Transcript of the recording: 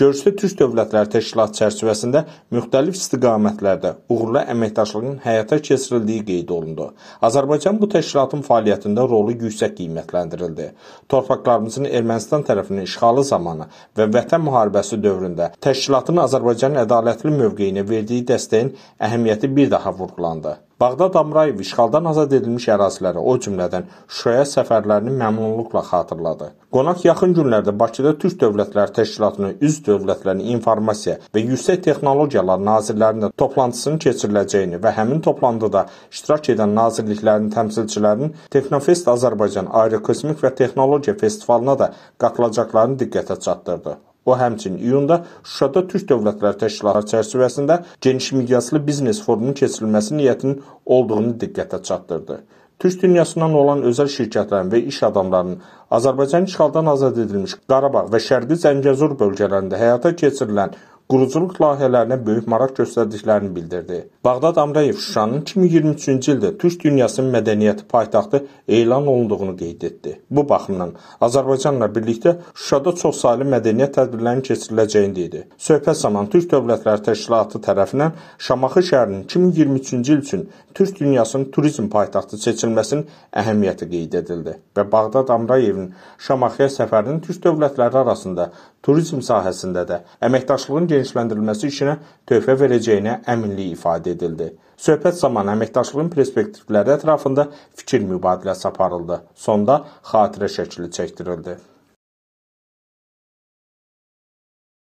Görüşdə Türk Dövlətləri Təşkilatı çərçivəsində müxtəlif istiqamətlərdə uğurlu əməkdaşlığın həyata keçirildiyi qeyd olundu. Azərbaycan bu təşkilatın fəaliyyətində rolu yüksək qiymətləndirildi. Torpaqlarımızın Ermənistan tərəfinin işğalı zamanı və Vətən müharibəsi dövründə təşkilatın Azərbaycanın ədalətli mövqeyinə verdiyi dəstəyin əhəmiyyəti bir daha vurğulandı. Bağdad Amrayev işğaldan azad edilmiş ərazilərə, o cümlədən Şuşaya səfərlərini məmnunluqla xatırladı. Qonaq yaxın günlərdə Bakıda Türk Dövlətləri Təşkilatının üzv dövlətlərinin informasiya və yüksək texnologiyalar nazirlərinin toplantısının keçiriləcəyini və həmin toplantıda iştirak edən nazirliklərin təmsilçilərinin Teknofest Azərbaycan Aerokosmik və Texnologiya Festivalına da qatılacaqlarını diqqətə çatdırdı. O həmçinin iyunda Şuşada Türk Dövlətləri Təşkilatı çərçivəsində geniş miqyaslı biznes forumunun keçirilməsi niyyətinin olduğunu diqqətə çatdırdı türk dünyasından olan özəl şirkətlərin və iş adamlarının Azərbaycan işğaldan azad edilmiş Qarabağ və Şərqi Zəngəzur bölgələrində həyata keçirilən quruculuq layihələrinə böyük maraq göstərdiklərini bildirdi. Bağdad Amrayev Şuşanın 2023-cü ildə Türk dünyasının mədəniyyəti paytaxtı elan olunduğunu qeyd etdi. Bu baxımdan Azərbaycanla birlikdə Şuşada çoxsaylı mədəniyyət tədbirlərinin keçiriləcəyini dedi. Söhbət zamanı Türk Dövlətləri Təşkilatı tərəfindən Şamaxı şəhərinin 2023-cü il üçün Türk dünyasının turizm paytaxtı seçilməsinin əhəmiyyəti qeyd edildi və Bağdad Amrayevin Şamaxıya səfərinin Türk dövlətləri arasında turizm sahəsində də əməkdaşlığın genişləndirilməsi işinə töhfə verəcəyinə əminlik ifadə edildi. Söhbət zamanı əməkdaşlığın perspektivləri ətrafında fikir mübadiləsi aparıldı. Sonda xatirə şəkli çəkdirildi.